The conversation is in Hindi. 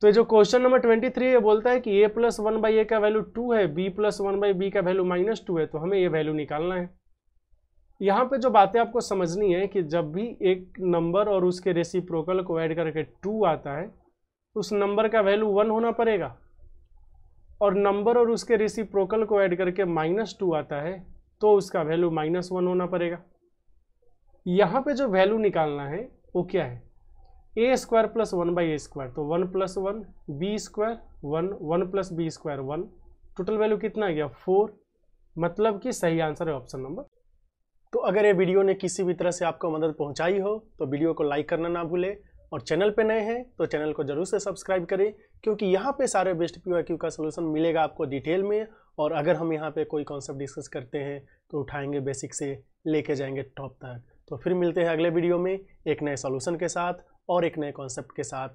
तो ये जो क्वेश्चन नंबर ट्वेंटी थ्री है बोलता है कि A plus one by A का वैल्यू टू है B plus one by B का वैल्यू माइनस टू है तो हमें ये वैल्यू निकालना है यहाँ पे जो बातें आपको समझनी है कि जब भी एक नंबर और उसके रेसिप्रोकल को ऐड करके टू आता है उस नंबर का वैल्यू वन होना पड़ेगा और नंबर और उसके रेसिप्रोकल को ऐड करके माइनस टू आता है तो उसका वैल्यू माइनस वन होना पड़ेगा यहाँ पे जो वैल्यू निकालना है वो क्या है A square plus one by A square तो one plus one B square one one plus B square one total value कितना आ गया फोर मतलब कि सही आंसर है ऑप्शन नंबर तो अगर ये वीडियो ने किसी भी तरह से आपको मदद पहुंचाई हो तो वीडियो को लाइक करना ना भूलें और चैनल पे नए हैं तो चैनल को जरूर से सब्सक्राइब करें क्योंकि यहाँ पे सारे बेस्ट पी का सोल्यूशन मिलेगा आपको डिटेल में और अगर हम यहाँ पे कोई कॉन्सेप्ट डिस्कस करते हैं तो उठाएंगे बेसिक से लेके जाएंगे टॉप तक तो फिर मिलते हैं अगले वीडियो में एक नए सॉल्यूशन के साथ और एक नए कॉन्सेप्ट के साथ